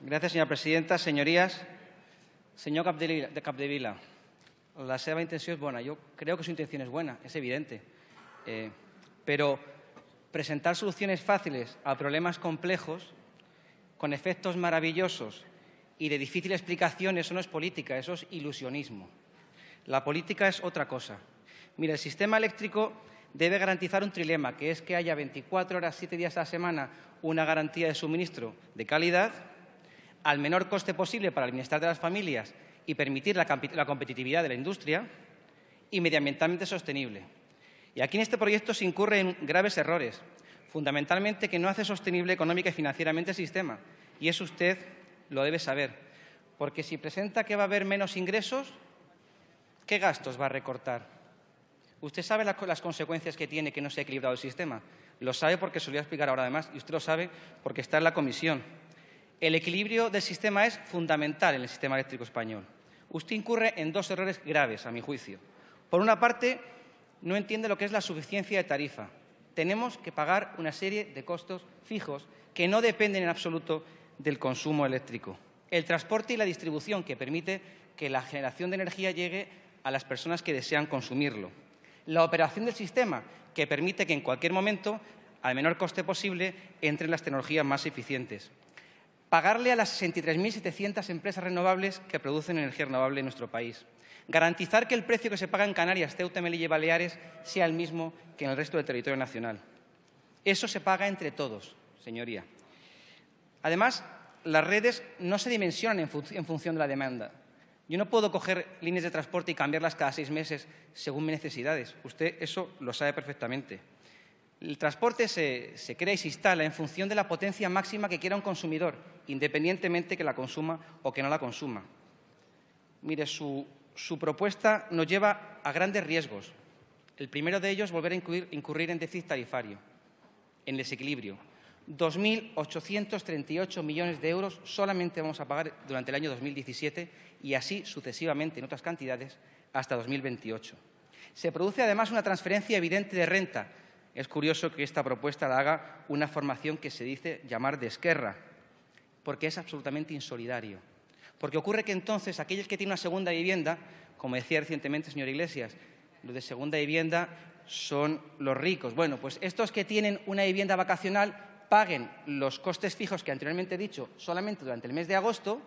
Gracias, señora presidenta. Señorías, señor Capdevila, la seva intención es buena. Yo creo que su intención es buena, es evidente. Eh, pero presentar soluciones fáciles a problemas complejos, con efectos maravillosos y de difícil explicación, eso no es política, eso es ilusionismo. La política es otra cosa. Mira, el sistema eléctrico debe garantizar un trilema, que es que haya 24 horas, 7 días a la semana, una garantía de suministro de calidad al menor coste posible para el bienestar de las familias y permitir la, competitividad de la industria y medioambientalmente sostenible. Y aquí en este proyecto se incurren graves errores, fundamentalmente que no hace sostenible económica y financieramente el sistema. Y eso usted lo debe saber, porque si presenta que va a haber menos ingresos, ¿qué gastos va a recortar? Usted sabe las, consecuencias que tiene que no se ha equilibrado el sistema. Lo sabe porque se lo voy a explicar ahora además, y usted lo sabe porque está en la comisión. El equilibrio del sistema es fundamental en el sistema eléctrico español. Usted incurre en dos errores graves, a mi juicio. Por una parte, no entiende lo que es la suficiencia de tarifa. Tenemos que pagar una serie de costos fijos que no dependen en absoluto del consumo eléctrico. El transporte y la distribución que permite que la generación de energía llegue a las personas que desean consumirlo. La operación del sistema que permite que en cualquier momento, al menor coste posible, entren las tecnologías más eficientes pagarle a las 63.700 empresas renovables que producen energía renovable en nuestro país, garantizar que el precio que se paga en Canarias, Ceuta, Melilla y Baleares sea el mismo que en el resto del territorio nacional. Eso se paga entre todos, señoría. Además, las redes no se dimensionan en, función de la demanda. Yo no puedo coger líneas de transporte y cambiarlas cada seis meses según mis necesidades. Usted eso lo sabe perfectamente. El transporte se, crea y se instala en función de la potencia máxima que quiera un consumidor, independientemente que la consuma o que no la consuma. Mire, su, propuesta nos lleva a grandes riesgos. El primero de ellos, es volver a incurrir, incurrir en déficit tarifario, en desequilibrio. 2.838 millones de euros solamente vamos a pagar durante el año 2017 y así sucesivamente en otras cantidades hasta 2028. Se produce además una transferencia evidente de renta es curioso que esta propuesta la haga una formación que se dice llamar de esquerra, porque es absolutamente insolidario. Porque ocurre que entonces aquellos que tienen una segunda vivienda, como decía recientemente el señor Iglesias, los de segunda vivienda son los ricos. Bueno, pues estos que tienen una vivienda vacacional paguen los costes fijos que anteriormente he dicho solamente durante el mes de agosto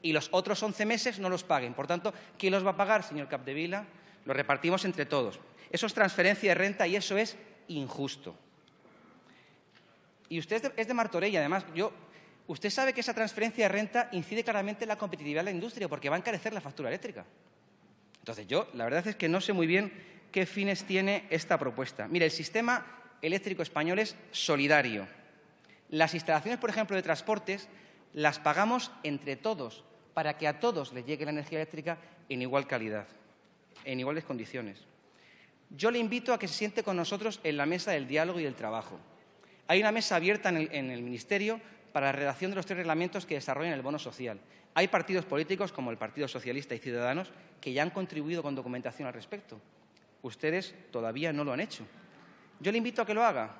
y los otros 11 meses no los paguen. Por tanto, ¿quién los va a pagar, señor Capdevila? Lo repartimos entre todos. Eso es transferencia de renta y eso es injusto. Y usted es de, Martorell además. Yo, usted sabe que esa transferencia de renta incide claramente en la competitividad de la industria porque va a encarecer la factura eléctrica. Entonces, yo la verdad es que no sé muy bien qué fines tiene esta propuesta. Mire, el sistema eléctrico español es solidario. Las instalaciones, por ejemplo, de transportes las pagamos entre todos para que a todos les llegue la energía eléctrica en igual calidad, en iguales condiciones. Yo le invito a que se siente con nosotros en la mesa del diálogo y del trabajo. Hay una mesa abierta en el, Ministerio para la redacción de los tres reglamentos que desarrollan el bono social. Hay partidos políticos como el Partido Socialista y Ciudadanos que ya han contribuido con documentación al respecto. Ustedes todavía no lo han hecho. Yo le invito a que lo haga.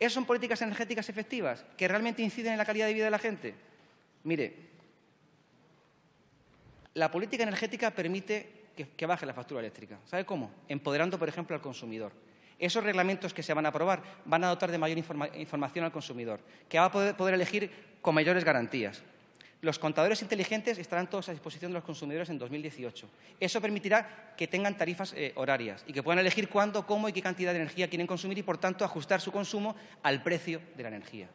¿Esas son políticas energéticas efectivas que realmente inciden en la calidad de vida de la gente? Mire, la política energética permite que, baje la factura eléctrica. ¿Sabe cómo? Empoderando, por ejemplo, al consumidor. Esos reglamentos que se van a aprobar van a dotar de mayor información al consumidor, que va a poder, elegir con mayores garantías. Los contadores inteligentes estarán todos a disposición de los consumidores en 2018. Eso permitirá que tengan tarifas eh, horarias y que puedan elegir cuándo, cómo y qué cantidad de energía quieren consumir y, por tanto, ajustar su consumo al precio de la energía.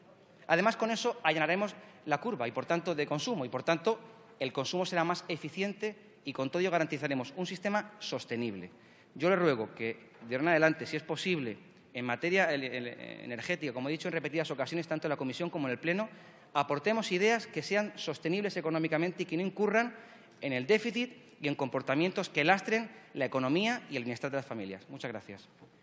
Además, con eso allanaremos la curva y, por tanto, de consumo y, por tanto, el consumo será más eficiente, y con todo ello garantizaremos un sistema sostenible. Yo le ruego que de ahora en adelante, si es posible, en materia energética, como he dicho en repetidas ocasiones, tanto en la Comisión como en el Pleno, aportemos ideas que sean sostenibles económicamente y que no incurran en el déficit y en comportamientos que lastren la economía y el bienestar de las familias. Muchas gracias.